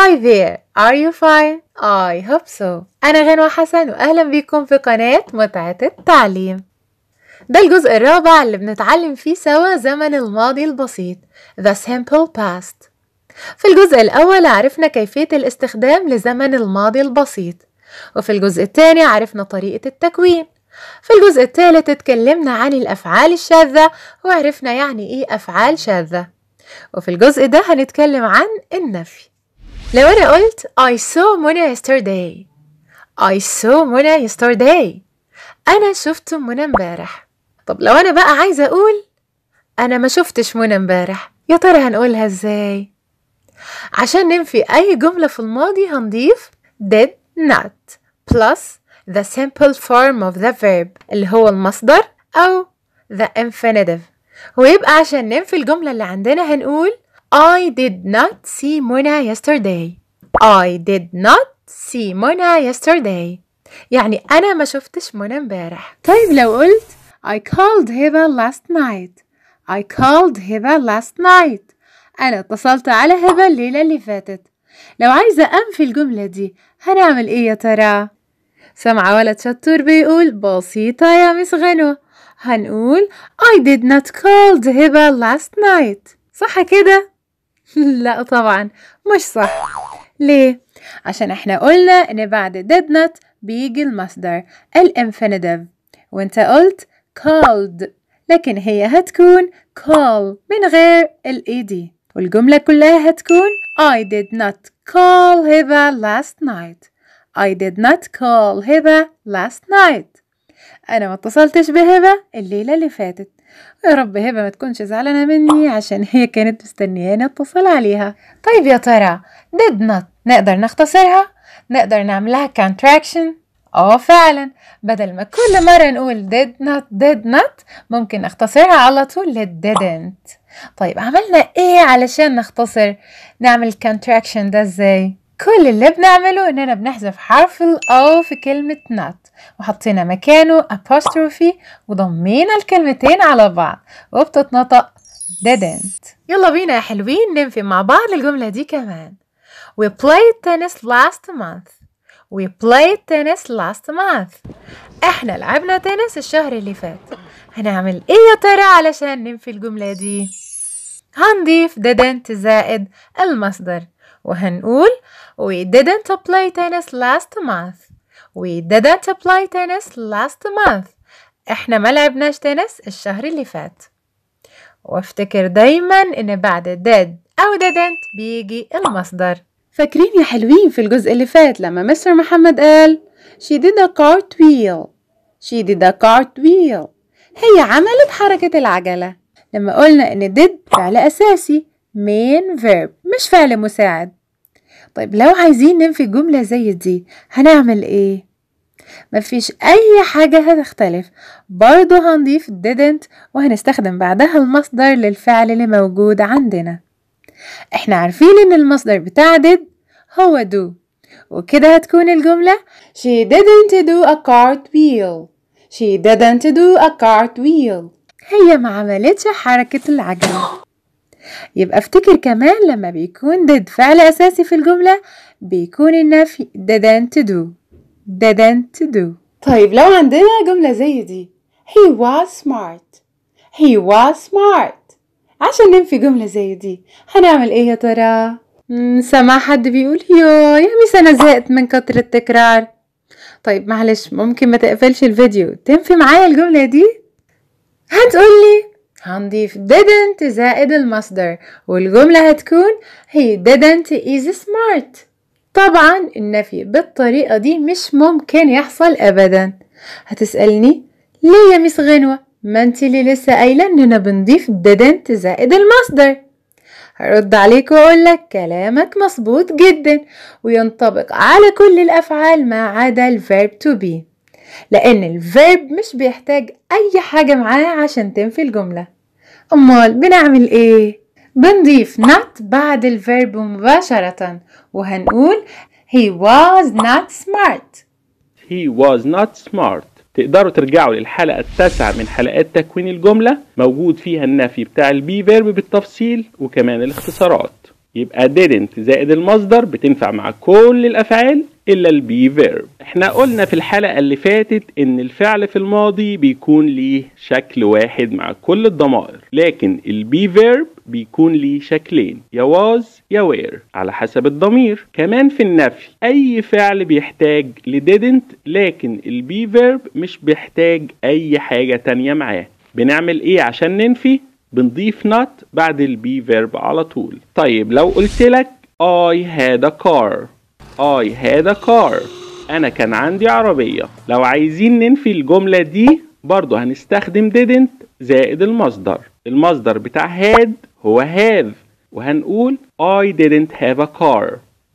Hi there, are you fine? I hope so. أنا غنوة حسن وأهلا بيكم في قناة متعة التعليم. ده الجزء الرابع اللي بنتعلم فيه سوا زمن الماضي البسيط The Simple Past في الجزء الأول عرفنا كيفية الاستخدام لزمن الماضي البسيط وفي الجزء الثاني عرفنا طريقة التكوين في الجزء الثالث اتكلمنا عن الأفعال الشاذة وعرفنا يعني إيه أفعال شاذة وفي الجزء ده هنتكلم عن النفي لو أنا قلت I saw منى yesterday I saw منى yesterday أنا شفت منى امبارح طب لو أنا بقى عايزة أقول أنا ما شفتش منى امبارح يا ترى هنقولها إزاي؟ عشان ننفي أي جملة في الماضي هنضيف did not plus the simple form of the verb اللي هو المصدر أو the infinitive ويبقى عشان ننفي الجملة اللي عندنا هنقول I did not see Mona yesterday. I did not see Mona yesterday. يعني أنا ما شفتش منى امبارح. طيب لو قلت I called هبة last night. I called هبة last night. أنا اتصلت على هبة الليلة اللي فاتت. لو عايزة أنفي الجملة دي هنعمل إيه يا ترى؟ سمع ولد شطور بيقول بسيطة يا مس غنوة هنقول I did not call هبة last night صح كده؟ لا طبعا مش صح ليه؟ عشان احنا قلنا ان بعد did not بيجي المصدر الانفينيتيف وانت قلت called لكن هي هتكون call من غير الاي دي e والجملة كلها هتكون I did not call Hiba last night I did not call Hiba last night أنا ما اتصلتش بهبة الليلة اللي فاتت يا رب هبة ما تكونش زعلانة مني عشان هي كانت مستنياني اتصل عليها طيب يا ترى did not نقدر نختصرها نقدر نعملها contraction اه فعلا بدل ما كل مرة نقول did not did not ممكن نختصرها على طول ل didn't طيب عملنا ايه علشان نختصر نعمل contraction ده ازاي كل اللي بنعمله اننا بنحذف حرف ال في كلمة not وحطينا مكانه apostrophe وضمينا الكلمتين على بعض وبتتنطق didn't يلا بينا يا حلوين ننفي مع بعض الجملة دي كمان We played tennis last month We played tennis last month احنا لعبنا تنس الشهر اللي فات هنعمل ايه يا ترى علشان ننفي الجملة دي هنضيف didn't زائد المصدر وهنقول We didn't play tennis last month. We didn't play tennis last month. احنا ما لعبناش تنس الشهر اللي فات. وافتكر دايما ان بعد did او didn't بيجي المصدر. فاكرين يا حلوين في الجزء اللي فات لما مستر محمد قال She did a cartwheel. She did a cartwheel. هي عملت حركة العجلة. لما قلنا ان did فعل أساسي main verb مش فعل مساعد طيب لو عايزين ننفي جملة زي دي هنعمل ايه؟ مفيش أي حاجة هتختلف برضه هنضيف didn't وهنستخدم بعدها المصدر للفعل اللي موجود عندنا احنا عارفين ان المصدر بتاع did هو do وكده هتكون الجملة She didn't do a cartwheel She didn't do a cartwheel هي ما عملتش حركة العجلة يبقى افتكر كمان لما بيكون ضد فعل أساسي في الجملة بيكون النفي didn't do didn't do طيب لو عندنا جملة زي دي he was smart he was smart عشان ننفي جملة زي دي هنعمل ايه يا ترى؟ سمع حد بيقول يا يا ميس انا زهقت من كتر التكرار طيب معلش ممكن ما تقفلش الفيديو تنفي معايا الجملة دي؟ هتقولي هنضيف didn't زائد المصدر والجملة هتكون he didn't is smart طبعا النفي بالطريقة دي مش ممكن يحصل أبدا هتسألني ليه يا مس غنوة ما انت اللي لسه قايلة اننا بنضيف didn't زائد المصدر هرد عليك واقولك كلامك مظبوط جدا وينطبق على كل الافعال ما عدا الفيرب to be لأن الفيرب مش بيحتاج أي حاجة معاه عشان تنفي الجملة أمال بنعمل إيه؟ بنضيف not بعد الفيرب مباشرة وهنقول he was not smart he was not smart تقدروا ترجعوا للحلقة التاسعة من حلقات تكوين الجملة موجود فيها النفي بتاع البي فيرب بالتفصيل وكمان الاختصارات يبقى didn't زائد المصدر بتنفع مع كل الافعال الا البي فيرب احنا قلنا في الحلقه اللي فاتت ان الفعل في الماضي بيكون ليه شكل واحد مع كل الضمائر لكن البي فيرب بيكون ليه شكلين يا واز يا وير على حسب الضمير كمان في النفي اي فعل بيحتاج لديدنت لكن البي فيرب مش بيحتاج اي حاجه تانية معاه بنعمل ايه عشان ننفي بنضيف not بعد البي فيرب على طول طيب لو قلت لك I had a car I had a car أنا كان عندي عربية لو عايزين ننفي الجملة دي برضه هنستخدم didn't زائد المصدر المصدر بتاع had هو have وهنقول I didn't have a car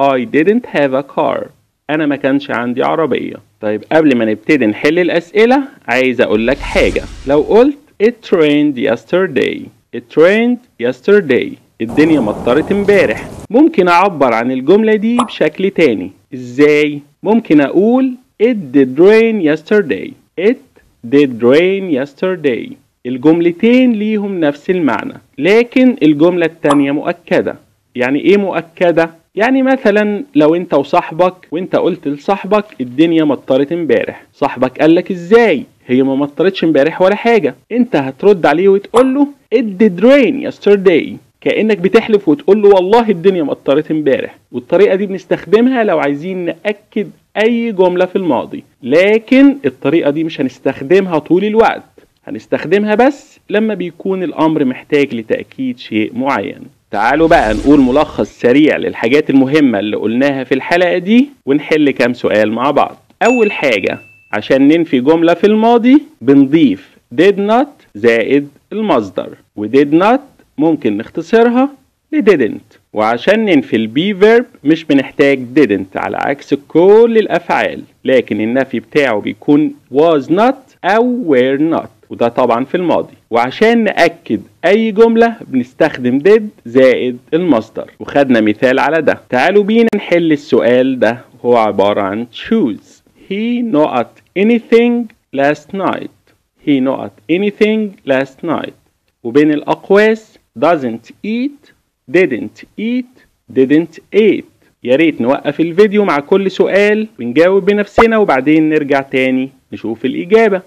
I didn't have a car أنا ما كانش عندي عربية طيب قبل ما نبتدي نحل الأسئلة عايز أقول لك حاجة لو قلت It rained yesterday It rained yesterday الدنيا مطرت امبارح ممكن أعبر عن الجملة دي بشكل تاني إزاي؟ ممكن أقول It did rain yesterday It did rain yesterday الجملتين ليهم نفس المعنى لكن الجملة التانية مؤكدة يعني إيه مؤكدة؟ يعني مثلا لو انت وصاحبك وانت قلت لصاحبك الدنيا مطرت امبارح صاحبك قال لك ازاي هي ما مطرتش امبارح ولا حاجه انت هترد عليه وتقول له it did rain yesterday كانك بتحلف وتقول له والله الدنيا مطرت امبارح والطريقه دي بنستخدمها لو عايزين ناكد اي جمله في الماضي لكن الطريقه دي مش هنستخدمها طول الوقت هنستخدمها بس لما بيكون الامر محتاج لتاكيد شيء معين تعالوا بقى نقول ملخص سريع للحاجات المهمة اللي قلناها في الحلقة دي ونحل كام سؤال مع بعض أول حاجة عشان ننفي جملة في الماضي بنضيف did not زائد المصدر و did not ممكن نختصرها ل didn't وعشان ننفي البي فيرب مش بنحتاج didn't على عكس كل الأفعال لكن النفي بتاعه بيكون was not أو were not وده طبعا في الماضي وعشان نأكد أي جملة بنستخدم did زائد المصدر وخدنا مثال على ده تعالوا بينا نحل السؤال ده هو عبارة عن choose he not anything last night he not anything last night وبين الأقواس doesn't eat didn't eat didn't eat يا ريت نوقف الفيديو مع كل سؤال ونجاوب بنفسنا وبعدين نرجع تاني نشوف الإجابة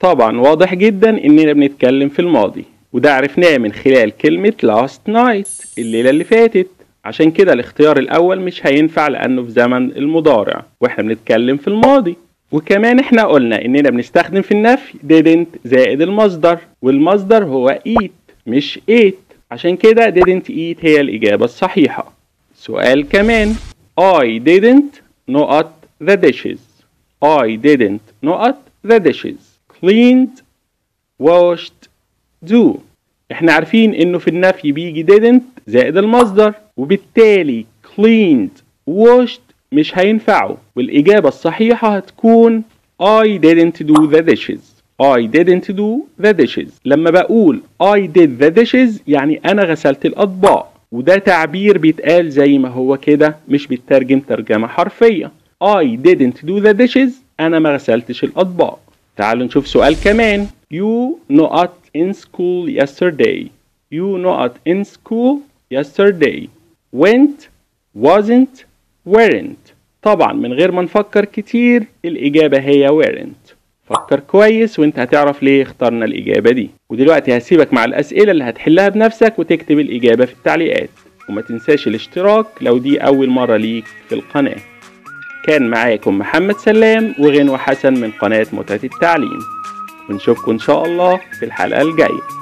طبعا واضح جدا اننا بنتكلم في الماضي وده عرفناه من خلال كلمة last night الليلة اللي فاتت عشان كده الاختيار الأول مش هينفع لأنه في زمن المضارع وإحنا بنتكلم في الماضي وكمان إحنا قلنا إننا بنستخدم في النفي didn't زائد المصدر والمصدر هو eat مش ate عشان كده didn't eat هي الإجابة الصحيحة سؤال كمان I didn't not the dishes I didn't not the dishes cleaned washed do احنا عارفين انه في النفي بيجي didn't زائد المصدر وبالتالي cleaned washed مش هينفعوا والإجابة الصحيحة هتكون I didn't do the dishes I didn't do the dishes لما بقول I did the dishes يعني أنا غسلت الأطباق وده تعبير بيتقال زي ما هو كده مش بيترجم ترجمة حرفية I didn't do the dishes أنا ما غسلتش الأطباق تعالوا نشوف سؤال كمان You not in school yesterday You not in school yesterday Went wasn't weren't طبعا من غير ما نفكر كتير الإجابة هي weren't فكر كويس وانت هتعرف ليه اخترنا الإجابة دي ودلوقتي هسيبك مع الأسئلة اللي هتحلها بنفسك وتكتب الإجابة في التعليقات وما تنساش الاشتراك لو دي أول مرة ليك في القناة كان معاكم محمد سلام وغنوة حسن من قناة متعة التعليم ونشوفكم إن شاء الله في الحلقة الجاية